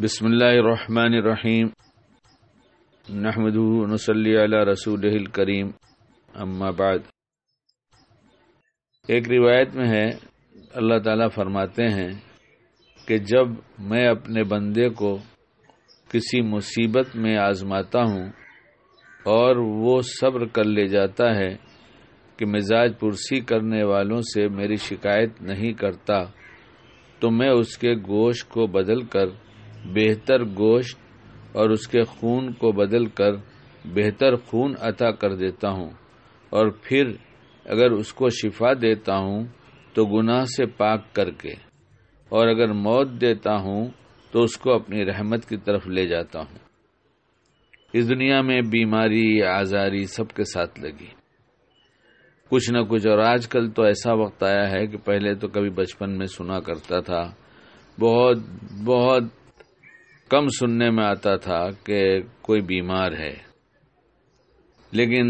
बिसमीम नहमदनसली रसूल करीम अम्माबाद एक रिवायत में है अल्लाह ताला फरमाते हैं कि जब मैं अपने बंदे को किसी मुसीबत में आजमाता हूँ और वो सब्र कर ले जाता है कि मिजाज पुरसी करने वालों से मेरी शिकायत नहीं करता तो मैं उसके गोश को बदल कर बेहतर गोश्त और उसके खून को बदल कर बेहतर खून अता कर देता हूँ और फिर अगर उसको शिफा देता हूँ तो गुनाह से पाक करके और अगर मौत देता हूँ तो उसको अपनी रहमत की तरफ ले जाता हूँ इस दुनिया में बीमारी आज़ारी सबके साथ लगी कुछ न कुछ और आजकल तो ऐसा वक्त आया है कि पहले तो कभी बचपन में सुना करता था बहुत बहुत कम सुनने में आता था कि कोई बीमार है लेकिन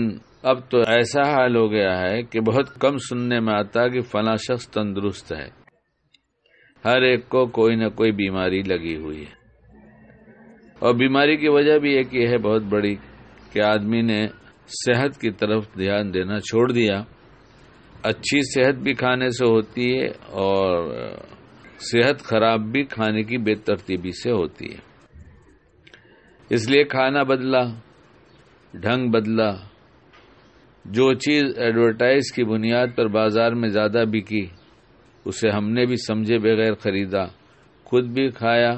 अब तो ऐसा हाल हो गया है कि बहुत कम सुनने में आता कि फला शख्स तंदुरुस्त है हर एक को कोई न कोई बीमारी लगी हुई है और बीमारी की वजह भी एक ये है बहुत बड़ी कि आदमी ने सेहत की तरफ ध्यान देना छोड़ दिया अच्छी सेहत भी खाने से होती है और सेहत खराब भी खाने की बेतरतीबी से होती है इसलिए खाना बदला ढंग बदला जो चीज एडवर्टाइज की बुनियाद पर बाजार में ज्यादा बिकी उसे हमने भी समझे बगैर खरीदा खुद भी खाया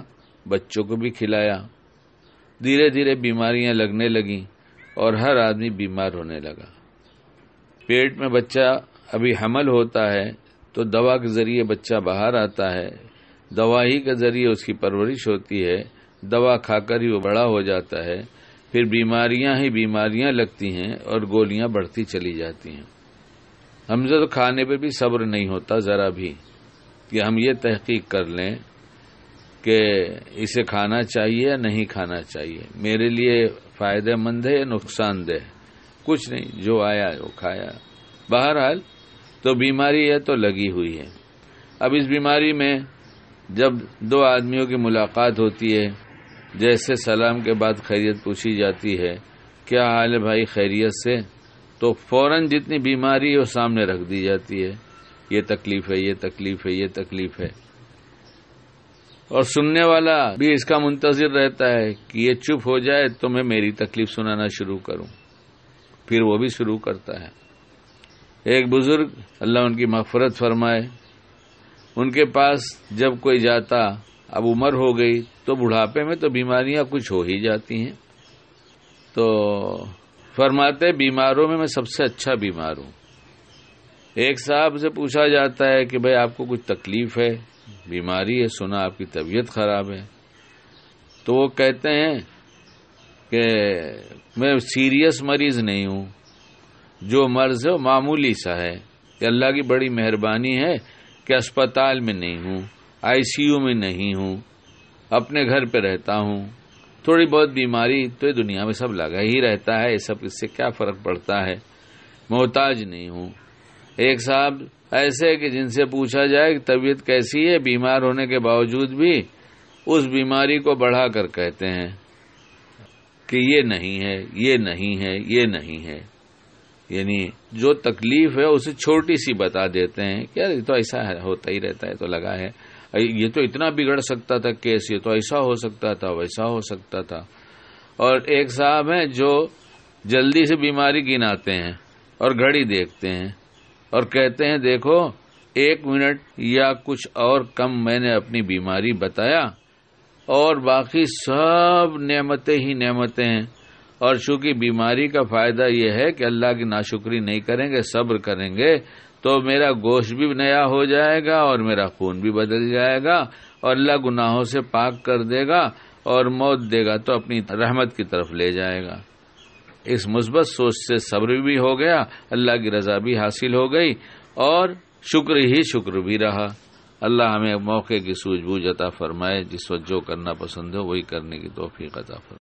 बच्चों को भी खिलाया धीरे धीरे बीमारियां लगने लगी और हर आदमी बीमार होने लगा पेट में बच्चा अभी हमल होता है तो दवा के जरिए बच्चा बाहर आता है दवा ही के जरिए उसकी परवरिश होती है दवा खाकर ही वो बड़ा हो जाता है फिर बीमारियां ही बीमारियां लगती हैं और गोलियां बढ़ती चली जाती हैं हमसे तो खाने पे भी सब्र नहीं होता ज़रा भी कि हम ये तहकीक कर लें कि इसे खाना चाहिए या नहीं खाना चाहिए मेरे लिए फ़ायदेमंद है या नुकसानदेह कुछ नहीं जो आया वो खाया बहरहाल तो बीमारी है तो लगी हुई है अब इस बीमारी में जब दो आदमियों की मुलाकात होती है जैसे सलाम के बाद खैरियत पूछी जाती है क्या हाल है भाई खैरियत से तो फौरन जितनी बीमारी है वो सामने रख दी जाती है ये तकलीफ है ये तकलीफ है ये तकलीफ है और सुनने वाला भी इसका मुंतजर रहता है कि ये चुप हो जाए तो मैं मेरी तकलीफ सुनाना शुरू करूं फिर वो भी शुरू करता है एक बुजुर्ग अल्लाह उनकी मफफरत फरमाए उनके पास जब कोई जाता अब उम्र हो गई तो बुढ़ापे में तो बीमारियां कुछ हो ही जाती हैं तो फरमाते बीमारों में मैं सबसे अच्छा बीमार हूँ एक साहब से पूछा जाता है कि भाई आपको कुछ तकलीफ है बीमारी है सुना आपकी तबीयत खराब है तो वो कहते हैं कि मैं सीरियस मरीज नहीं हूं जो मर्ज है वो मामूली सा है कि अल्लाह की बड़ी मेहरबानी है कि अस्पताल में नहीं हूँ आईसीयू में नहीं हूं अपने घर पे रहता हूं थोड़ी बहुत बीमारी तो ये दुनिया में सब लगा ही रहता है ये सब इससे क्या फर्क पड़ता है मोहताज नहीं हूं एक साहब ऐसे कि जिनसे पूछा जाए कि तबीयत कैसी है बीमार होने के बावजूद भी उस बीमारी को बढ़ा कर कहते हैं कि ये नहीं है ये नहीं है ये नहीं है यानी जो तकलीफ है उसे छोटी सी बता देते हैं कि यार ये तो ऐसा होता ही रहता है तो लगा है ये तो इतना बिगड़ सकता था केस ये तो ऐसा हो सकता था वैसा हो सकता था और एक साहब है जो जल्दी से बीमारी गिनाते हैं और घड़ी देखते हैं और कहते हैं देखो एक मिनट या कुछ और कम मैंने अपनी बीमारी बताया और बाकी सब नमतें ही नेमतें हैं और चूंकि बीमारी का फायदा यह है कि अल्लाह की नाशुक्री नहीं करेंगे सब्र करेंगे तो मेरा गोश्त भी नया हो जाएगा और मेरा खून भी बदल जाएगा और अल्लाह गुनाहों से पाक कर देगा और मौत देगा तो अपनी रहमत की तरफ ले जाएगा इस मुस्बत सोच से सब्र भी हो गया अल्लाह की रजा भी हासिल हो गई और शुक्र ही शुक्र भी रहा अल्लाह हमें मौके की सूझबूझ अता फरमाए जिस वक्त जो करना पसंद हो वही करने की तोफीक अता फरमाए